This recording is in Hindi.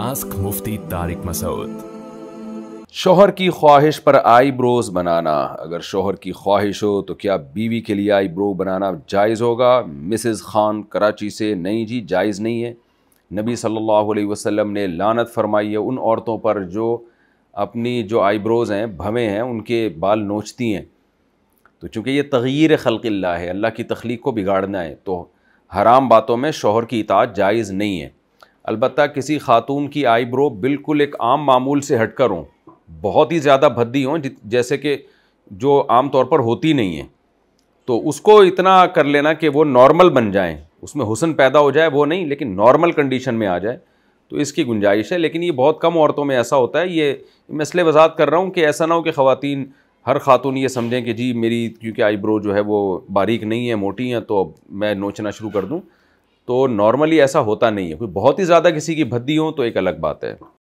आस्क मुफ्ती तारिक मसूद शोहर की ख्वाहिश पर आईब्रोज़ बनाना अगर शोहर की ख्वाहिश हो तो क्या बीवी के लिए आई ब्रो बनाना जायज़ होगा मिसेस खान कराची से नहीं जी जायज़ नहीं है नबी सल्लल्लाहु अलैहि वसल्लम ने लानत फरमाई है उन औरतों पर जो अपनी जो आईब्रोज़ हैं भवें हैं उनके बाल नोचती हैं तो चूँकि ये तग़ीर खलक़ल्ला है अल्लाह की तख्लीक को बिगाड़ना है तो हराम बातों में शोहर की इताज जायज़ नहीं है अलबत् किसी खातून की आईब्रो बिल्कुल एक आम मामूल से हटकर हों बहुत ही ज़्यादा भद्दी हों जैसे कि जो आम तौर पर होती नहीं है तो उसको इतना कर लेना कि वो नॉर्मल बन जाएं उसमें हुसन पैदा हो जाए वो नहीं लेकिन नॉर्मल कंडीशन में आ जाए तो इसकी गुंजाइश है लेकिन ये बहुत कम औरतों में ऐसा होता है ये मैं इसलिए वजात कर रहा हूँ कि ऐसा ना हो कि ख़वातीन हर खातून ये समझें कि जी मेरी क्योंकि आईब्रो जो है वो बारीक नहीं है मोटी हैं तो अब मैं नोचना शुरू कर दूँ तो नॉर्मली ऐसा होता नहीं है कोई बहुत ही ज़्यादा किसी की भद्दी हो तो एक अलग बात है